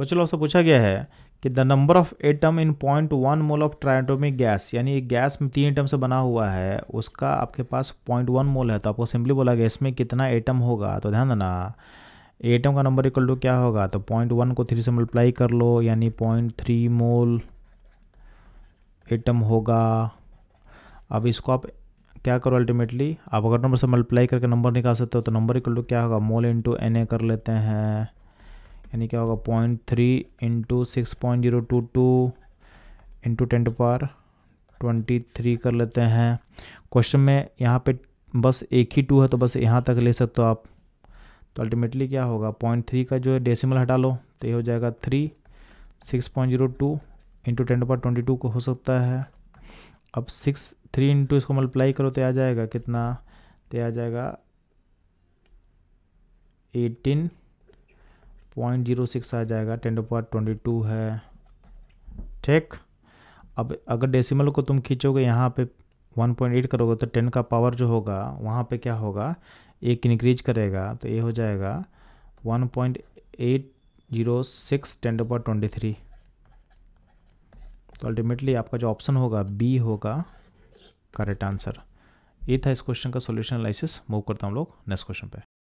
बच्चों आपसे पूछा गया है कि the number of atom in point one mole of triatomic gas यानी एक गैस में तीन एटम से बना हुआ है उसका आपके पास पॉइंट वन मोल है तो आपको सिंपली बोला गया इसमें कितना एटम होगा तो ध्यान देना एटम का नंबर इक्वल टू क्या होगा तो पॉइंट वन को थ्री से मल्टीप्लाई कर लो यानी पॉइंट थ्री मोल एटम होगा अब इसको आप क्या करो अल्टीमेटली आप अगर नंबर से मल्टीप्लाई करके नंबर निकाल सकते हो तो नंबर इक्वल टू क्या होगा मोल इंटू एन ए कर लेते हैं यानी क्या होगा point three into six point zero two two into ten to power twenty three कर लेते हैं क्वेश्चन में यहाँ पे बस एक ही टू है तो बस यहाँ तक ले सकते हो आप तो अल्टीमेटली क्या होगा पॉइंट थ्री का जो है डेसिमल हटा लो तो ये हो जाएगा three six point zero two into ten to power twenty two को हो सकता है अब सिक्स थ्री इंटू इसको मल्टीप्लाई करो तो आ जाएगा कितना तो आ जाएगा एटीन पॉइंट जीरो सिक्स आ जाएगा ten to power twenty two है ठीक अब अगर डेसिमल को तुम खींचोगे यहाँ पे वन पॉइंट एट करोगे तो टेन का पावर जो होगा वहाँ पे क्या होगा एक इंक्रीज करेगा तो ये हो जाएगा one point eight zero six ten to power twenty three तो अल्टीमेटली आपका जो ऑप्शन होगा बी होगा करेक्ट आंसर ये था इस क्वेश्चन का सोल्यूशन एनालिसिस मूव करता हूँ लोग नेक्स्ट क्वेश्चन पे